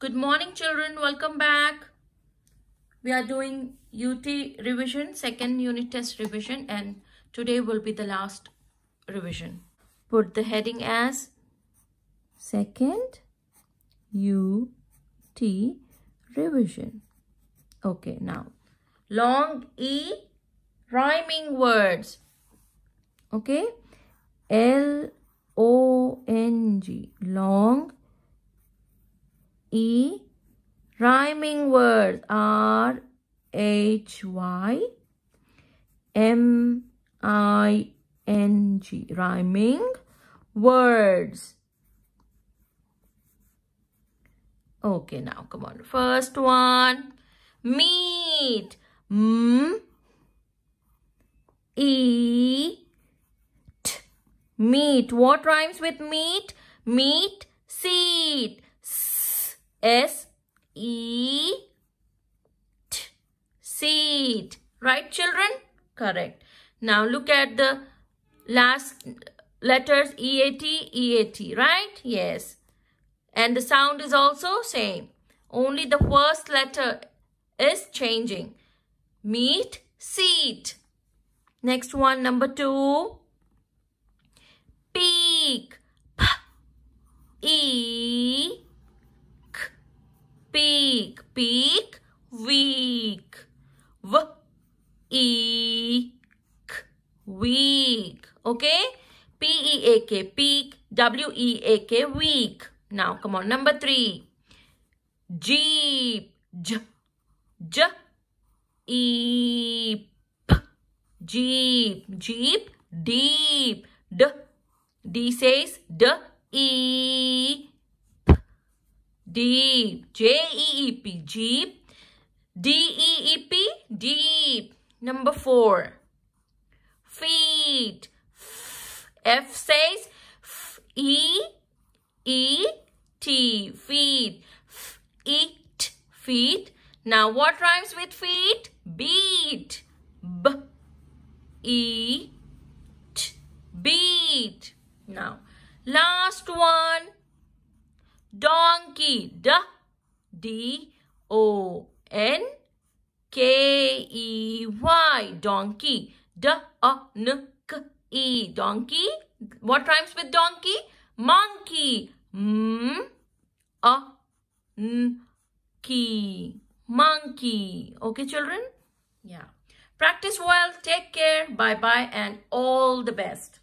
Good morning children, welcome back. We are doing UT revision, second unit test revision and today will be the last revision. Put the heading as second UT revision. Okay, now long E rhyming words. Okay, L O N G long E. Rhyming words R H Y M I N G. Rhyming words. Okay, now come on. First one. Meat. M. E. T. Meat. What rhymes with meat? Meat. Seed. S E T seat. Right, children? Correct. Now look at the last letters EAT, EAT, right? Yes. And the sound is also same. Only the first letter is changing. Meet, seat. Next one, number two. Peak. P. E peak, peak, week. w e k, eek, week. Okay? P E A K, peak, W E A K, week. Now, come on. Number three. Jeep, j, j, eep, jeep, jeep, deep, d, d says d, e, deep. J-E-E-P, jeep. D-E-E-P, deep. Number four, feet. F says f E E T, feet. F eat, feet. Now what rhymes with feet? Beat. B E T, beat. Now, last one, donkey. D, D, O, N, K, E, Y, donkey. D, O, N, K, E, donkey. What rhymes with donkey? Monkey. M A N K E. monkey. Okay, children? Yeah. Practice well. Take care. Bye-bye and all the best.